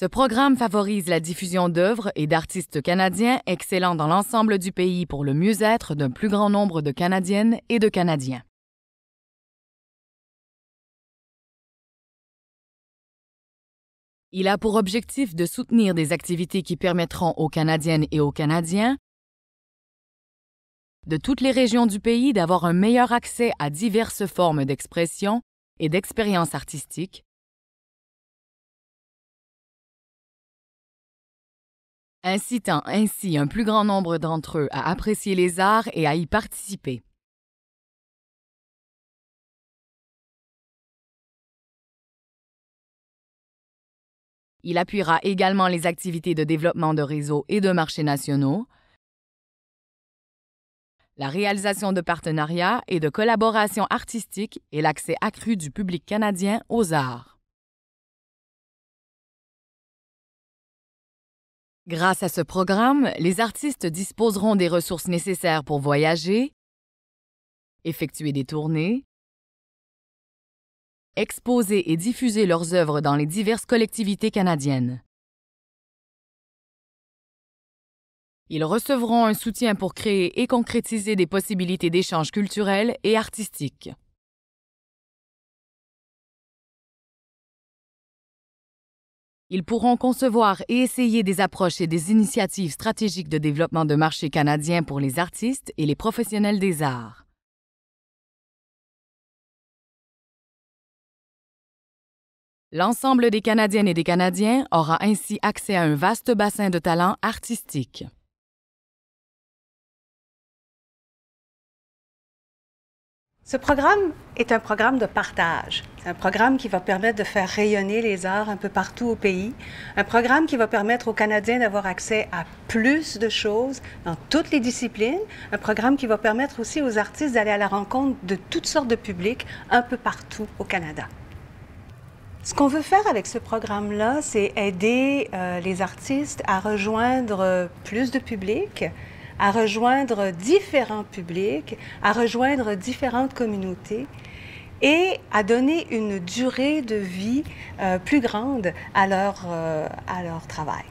Ce programme favorise la diffusion d'œuvres et d'artistes canadiens excellents dans l'ensemble du pays pour le mieux-être d'un plus grand nombre de Canadiennes et de Canadiens. Il a pour objectif de soutenir des activités qui permettront aux Canadiennes et aux Canadiens de toutes les régions du pays d'avoir un meilleur accès à diverses formes d'expression et d'expériences artistiques, incitant ainsi un plus grand nombre d'entre eux à apprécier les arts et à y participer. Il appuiera également les activités de développement de réseaux et de marchés nationaux, la réalisation de partenariats et de collaborations artistiques et l'accès accru du public canadien aux arts. Grâce à ce programme, les artistes disposeront des ressources nécessaires pour voyager, effectuer des tournées, exposer et diffuser leurs œuvres dans les diverses collectivités canadiennes. Ils recevront un soutien pour créer et concrétiser des possibilités d'échanges culturels et artistiques. Ils pourront concevoir et essayer des approches et des initiatives stratégiques de développement de marché canadien pour les artistes et les professionnels des arts. L'ensemble des Canadiennes et des Canadiens aura ainsi accès à un vaste bassin de talents artistiques. Ce programme est un programme de partage, un programme qui va permettre de faire rayonner les arts un peu partout au pays, un programme qui va permettre aux Canadiens d'avoir accès à plus de choses dans toutes les disciplines, un programme qui va permettre aussi aux artistes d'aller à la rencontre de toutes sortes de publics un peu partout au Canada. Ce qu'on veut faire avec ce programme-là, c'est aider euh, les artistes à rejoindre euh, plus de publics, à rejoindre différents publics, à rejoindre différentes communautés et à donner une durée de vie euh, plus grande à leur euh, travail.